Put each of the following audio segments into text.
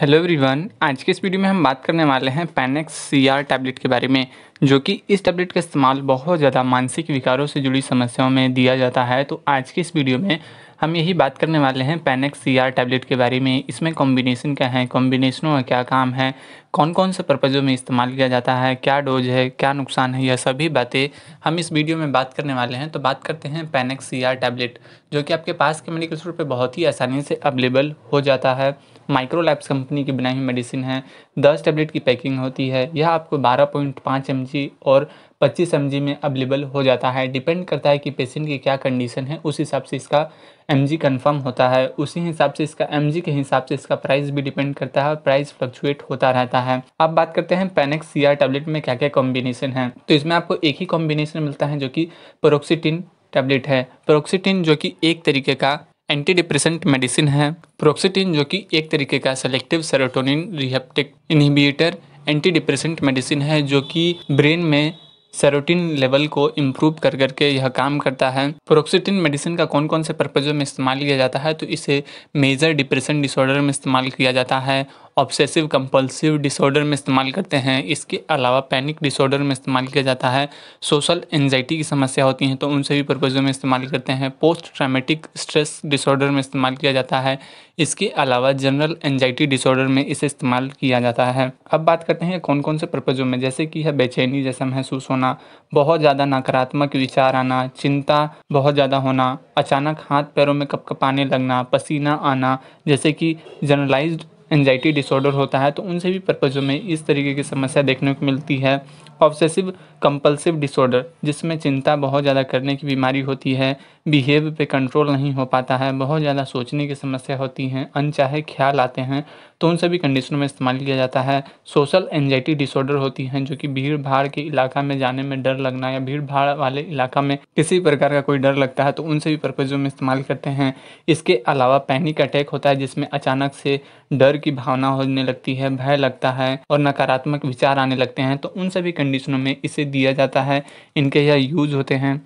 hello everyone आज के इस वीडियो में हम बात करने वाले हैं पैनेक्स सीआर टैबलेट के बारे में जो कि इस टैबलेट का इस्तेमाल बहुत ज़्यादा मानसिक विकारों से जुड़ी समस्याओं में दिया जाता है तो आज के इस वीडियो में हम यही बात करने वाले हैं पैनेक्स सीआर टैबलेट के बारे में इसमें कॉम्बिनेशन क्या है कॉम्बिनेशनों का क्या काम है कौन कौन से पर्पज़ों में इस्तेमाल किया जाता है क्या डोज है क्या नुकसान है यह सभी बातें हम इस वीडियो में बात करने वाले हैं तो बात करते हैं पैनेक्स सी टैबलेट जो कि आपके पास के मेडिकल स्टोर पर बहुत ही आसानी से अवेलेबल हो जाता है माइक्रोलैब्स कंपनी की बनाई हुई मेडिसिन है दस टैबलेट की पैकिंग होती है यह आपको बारह पॉइंट पाँच एम जी और पच्चीस एम जी में अवेलेबल हो जाता है डिपेंड करता है कि पेशेंट की क्या कंडीशन है उस हिसाब से इसका एम जी कन्फर्म होता है उसी हिसाब से इसका एम जी के हिसाब से इसका प्राइस भी डिपेंड करता है और प्राइस फ्लक्चुएट होता रहता है अब बात करते हैं पैनेक्स सी टैबलेट में क्या क्या कॉम्बिनेशन है तो इसमें आपको एक ही कॉम्बिनेशन मिलता है जो कि प्रोक्सीटिन टैबलेट है प्रोक्सीटिन जो कि एक तरीके का एंटी डिप्रेसेंट मेडिसिन है प्रोक्सिटिन जो कि एक तरीके का selective serotonin reuptake inhibitor antidepressant medicine है जो कि ब्रेन में सेरोटिन लेवल को इम्प्रूव कर करके यह काम करता है प्रोक्सिटिन मेडिसिन का कौन कौन से पर्पज़ों में इस्तेमाल किया जाता है तो इसे मेजर डिप्रेशन डिसऑर्डर में इस्तेमाल किया जाता है ऑब्सेसिव कंपल्सिव डिसऑर्डर में इस्तेमाल करते हैं इसके अलावा पैनिक डिसऑर्डर में इस्तेमाल किया जाता है सोशल एन्जाइटी की समस्या होती हैं तो उन सभी पर्पज़ों में इस्तेमाल करते हैं पोस्ट ट्रामेटिक स्ट्रेस डिसऑर्डर में इस्तेमाल किया जाता है इसके अलावा जनरल एन्जाइटी डिसऑर्डर में इसे इस्तेमाल किया जाता है अब बात करते हैं कौन कौन से पर्पज़ों में जैसे कि है बेचैनी जैसा महसूस होना बहुत ज़्यादा नकारात्मक विचार आना चिंता बहुत ज़्यादा होना अचानक हाथ पैरों में कपकपाने लगना पसीना आना जैसे कि जनरलाइज्ड एनजाइटी डिसऑर्डर होता है तो उन सभी पर्पज़ों में इस तरीके की समस्या देखने को मिलती है ऑब्सेसिव कंपल्सिव डिसऑर्डर जिसमें चिंता बहुत ज़्यादा करने की बीमारी होती है बिहेव पे कंट्रोल नहीं हो पाता है बहुत ज़्यादा सोचने की समस्या होती हैं अनचाहे ख्याल आते हैं तो उन सभी कंडीशनों में इस्तेमाल किया जाता है सोशल एन्जाइटी डिसऑर्डर होती हैं जो कि भीड़ भाड़ के इलाका में जाने में डर लगना या भीड़ भाड़ वाले इलाका में किसी प्रकार का कोई डर लगता है तो उन सभी पर्पज़ों में इस्तेमाल करते हैं इसके अलावा पैनिक अटैक होता है जिसमें अचानक से डर की भावना होने लगती है भय लगता है और नकारात्मक विचार आने लगते हैं तो उन सभी कंडीशनों में इसे दिया जाता है इनके यह यूज होते हैं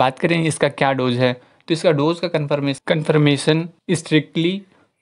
बात करें इसका क्या डोज है तो इसका डोज का कन्फर्मेशन कन्फर्मेशन स्ट्रिक्टली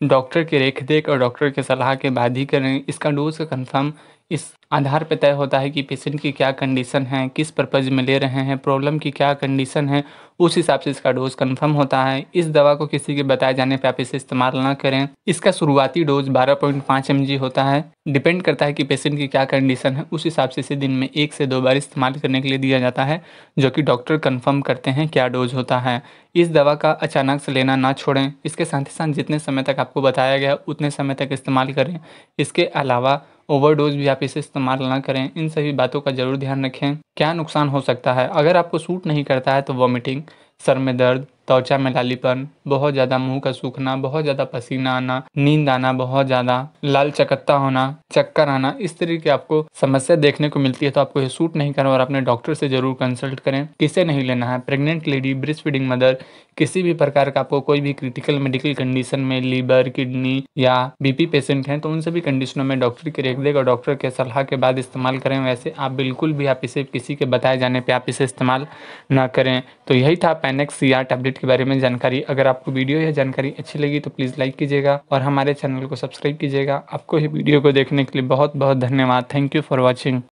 डॉक्टर के रेख देख और डॉक्टर के सलाह के बाद ही करें इसका डोज का कंफर्म इस आधार पर तय होता है कि पेशेंट की क्या कंडीशन है किस परपज़ में ले रहे हैं प्रॉब्लम की क्या कंडीशन है उस हिसाब से इसका डोज कंफर्म होता है इस दवा को किसी के बताए जाने पर आप इसे इस्तेमाल ना करें इसका शुरुआती डोज 12.5 एम होता है डिपेंड करता है कि पेशेंट की क्या कंडीशन है उस हिसाब से इसे दिन में एक से दो बार इस्तेमाल करने के लिए दिया जाता है जो कि डॉक्टर कन्फर्म करते हैं क्या डोज होता है इस दवा का अचानक से लेना ना छोड़ें इसके साथ ही साथ जितने समय तक आपको बताया गया उतने समय तक इस्तेमाल करें इसके अलावा ओवरडोज भी आप इसे इस्तेमाल ना करें इन सभी बातों का ज़रूर ध्यान रखें क्या नुकसान हो सकता है अगर आपको सूट नहीं करता है तो वॉमिटिंग सर में दर्द त्वचा में लालीपन बहुत ज़्यादा मुंह का सूखना बहुत ज़्यादा पसीना आना नींद आना बहुत ज़्यादा लाल चकत्ता होना चक्कर आना इस तरीके की आपको समस्या देखने को मिलती है तो आपको ये सूट नहीं करना और अपने डॉक्टर से ज़रूर कंसल्ट करें किसे नहीं लेना है pregnant lady breast feeding mother किसी भी प्रकार का आपको कोई भी क्रिटिकल मेडिकल कंडीशन में लीवर किडनी या बीपी पेशेंट हैं तो उन सभी कंडीशनों में डॉक्टर की देखरेख और डॉक्टर के सलाह के बाद इस्तेमाल करें वैसे आप बिल्कुल भी आप इसे किसी किसी के बताए जाने पे आप इसे इस्तेमाल ना करें तो यही था पैनेक्स सी आर टैबलेट के बारे में जानकारी अगर आपको वीडियो या जानकारी अच्छी लगी तो प्लीज़ लाइक कीजिएगा और हमारे चैनल को सब्सक्राइब कीजिएगा आपको ही वीडियो को देखने के लिए बहुत बहुत धन्यवाद थैंक यू फॉर वॉचिंग